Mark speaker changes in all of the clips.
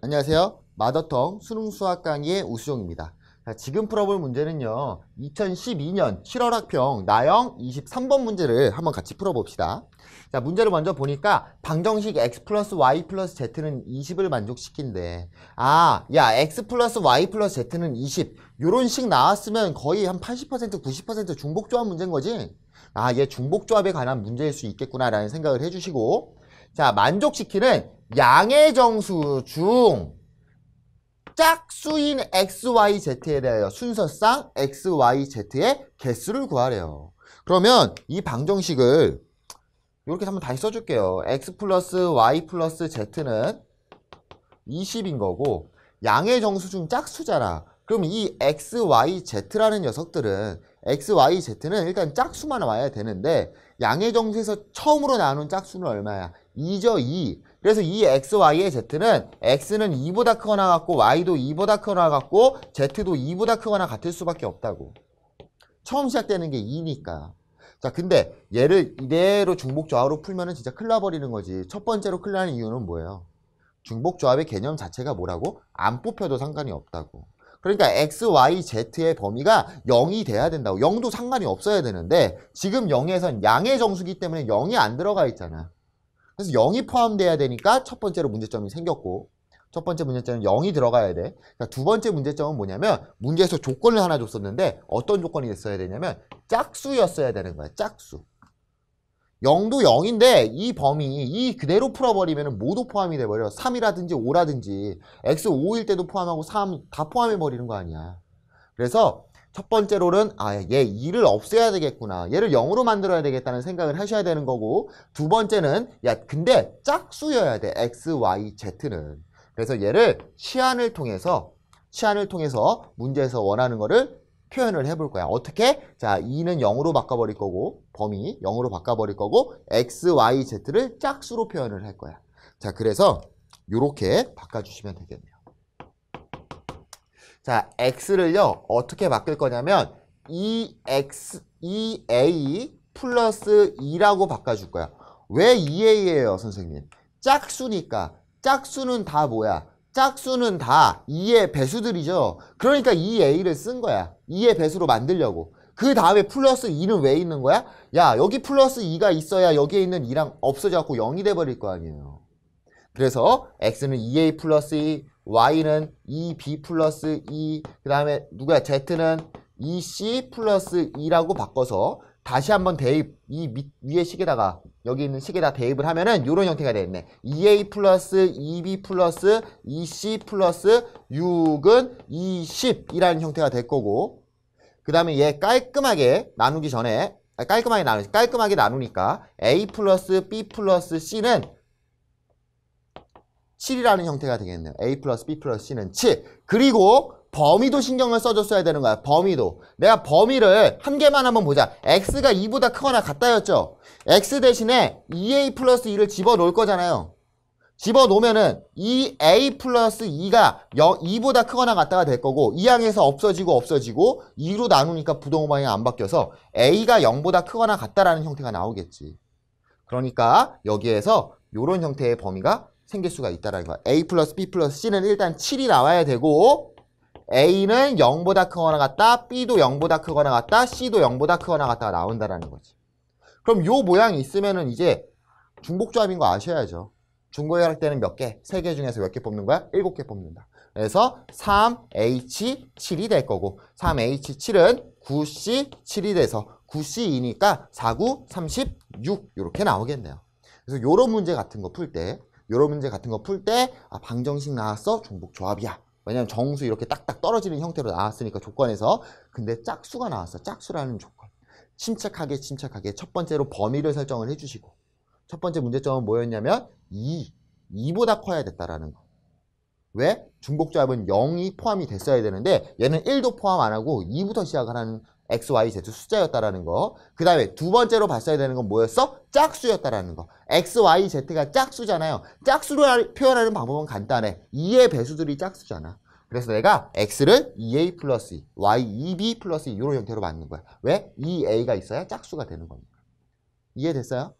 Speaker 1: 안녕하세요. 마더텅 수능 수학 강의의 우수종입니다. 자, 지금 풀어볼 문제는요. 2012년 7월 학평 나영 23번 문제를 한번 같이 풀어봅시다. 자, 문제를 먼저 보니까 방정식 x 플러스 y 플러스 z는 20을 만족시킨대. 아, 야, x 플러스 y 플러스 z는 20. 요런 식 나왔으면 거의 한 80%, 90% 중복조합 문제인 거지? 아, 얘 중복조합에 관한 문제일 수 있겠구나라는 생각을 해주시고 자, 만족시키는 양의 정수 중 짝수인 XYZ에 대하여 순서상 XYZ의 개수를 구하래요. 그러면 이 방정식을 이렇게 한번 다시 써줄게요. X 플러스 Y 플러스 Z는 20인 거고 양의 정수 중 짝수잖아. 그럼 이 XYZ라는 녀석들은 x, y, z는 일단 짝수만 와야 되는데 양의 정수에서 처음으로 나눈 짝수는 얼마야? 2죠 2 그래서 이 x, y의 z는 x는 2보다 크거나 같고 y도 2보다 크거나 같고 z도 2보다 크거나 같을 수밖에 없다고 처음 시작되는 게 2니까 자 근데 얘를 이대로 중복 조합으로 풀면은 진짜 클 나버리는 거지 첫 번째로 클 나는 이유는 뭐예요? 중복 조합의 개념 자체가 뭐라고? 안 뽑혀도 상관이 없다고 그러니까 x, y, z의 범위가 0이 돼야 된다고. 0도 상관이 없어야 되는데 지금 0에선 양의 정수기 때문에 0이 안 들어가 있잖아. 그래서 0이 포함돼야 되니까 첫 번째로 문제점이 생겼고 첫 번째 문제점은 0이 들어가야 돼. 그러니까 두 번째 문제점은 뭐냐면 문제에서 조건을 하나 줬었는데 어떤 조건이 있어야 되냐면 짝수였어야 되는 거야. 짝수. 0도 0인데 이 범위 이 그대로 풀어버리면 모두 포함이 돼버려 3이라든지 5라든지 x 5일 때도 포함하고 3 다 포함해버리는 거 아니야 그래서 첫 번째로는 아 얘 2를 없애야 되겠구나 얘를 0으로 만들어야 되겠다는 생각을 하셔야 되는 거고 두 번째는 야 근데 짝수여야 돼 x, y, z는 그래서 얘를 시안을 통해서 시안을 통해서 문제에서 원하는 거를 표현을 해볼 거야. 어떻게? 자, 2는 0으로 바꿔버릴 거고 범위 0으로 바꿔버릴 거고 x, y, z를 짝수로 표현을 할 거야. 자, 그래서 이렇게 바꿔주시면 되겠네요. 자, x를요 어떻게 바꿀 거냐면 2x, e, e a 플러스 2라고 바꿔줄 거야. 왜 2a예요, e, 선생님? 짝수니까 짝수는 다 뭐야? 짝수는 다 2의 배수들이죠. 그러니까 2a를 쓴 거야. 2의 배수로 만들려고. 그 다음에 플러스 2는 왜 있는 거야? 야 여기 플러스 2가 있어야 여기에 있는 2랑 없어져갖고 0이 돼버릴 거 아니에요. 그래서 x는 2a 플러스 2, y는 2b 플러스 2, 그 다음에 누구야 z는 2c 플러스 2라고 바꿔서 다시 한번 대입 이 밑, 위에 식에다가 여기 있는 식에다 대입을 하면은 이런 형태가 되겠네. 2a 플러스 2b 플러스 2c 플러스 6은 20이라는 형태가 될 거고 그 다음에 얘 깔끔하게 나누기 전에 아, 깔끔하게 나누 깔끔하게 나누니까 a 플러스 b 플러스 c는 7이라는 형태가 되겠네요. a 플러스 b 플러스 c는 7 그리고 범위도 신경을 써줬어야 되는 거야. 범위도. 내가 범위를 한 개만 한번 보자. x가 2보다 크거나 같다였죠. x 대신에 2a 플러스 2를 집어넣을 거잖아요. 집어넣으면은 2a 플러스 2가 2보다 크거나 같다가 될 거고 2 항에서 없어지고 없어지고 2로 나누니까 부동호 방향이 안 바뀌어서 a가 0보다 크거나 같다라는 형태가 나오겠지. 그러니까 여기에서 이런 형태의 범위가 생길 수가 있다라는 거야. A 플러스 B 플러스 C는 일단 7이 나와야 되고 A는 0보다 크거나 같다, B도 0보다 크거나 같다, C도 0보다 크거나 같다가 나온다라는 거지. 그럼 요 모양이 있으면은 이제 중복조합인 거 아셔야죠. 중고열할 때는 몇 개? 세 개 중에서 몇 개 뽑는 거야? 7개 뽑는다. 그래서 3H7이 될 거고 3H7은 9C7이 돼서 9C이니까 4 9 36 이렇게 나오겠네요. 그래서 요런 문제 같은 거 풀 때, 요런 문제 같은 거 풀때 아, 방정식 나왔어? 중복조합이야. 왜냐하면 정수 이렇게 딱딱 떨어지는 형태로 나왔으니까 조건에서 근데 짝수가 나왔어 짝수라는 조건 침착하게 침착하게 첫 번째로 범위를 설정을 해주시고 첫 번째 문제점은 뭐였냐면 2 2보다 커야 됐다라는 거 왜? 중복조합은 0이 포함이 됐어야 되는데 얘는 1도 포함 안 하고 2부터 시작을 하는 x, y, z 숫자였다라는 거. 그 다음에 두 번째로 봤어야 되는 건 뭐였어? 짝수였다라는 거. x, y, z가 짝수잖아요. 짝수로 표현하는 방법은 간단해. 2의 배수들이 짝수잖아. 그래서 내가 x를 2a e 플러스 2, e, y 2b e 플러스 2 이런 형태로 만든 거야. 왜? 2a가 있어야 짝수가 되는 겁니다. 이해됐어요?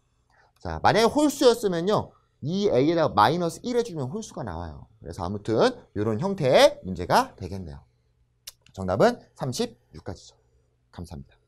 Speaker 1: 자, 만약에 홀수였으면요. 2a에다가 마이너스 1 해주면 홀수가 나와요. 그래서 아무튼 이런 형태의 문제가 되겠네요. 정답은 36까지죠. 감사합니다.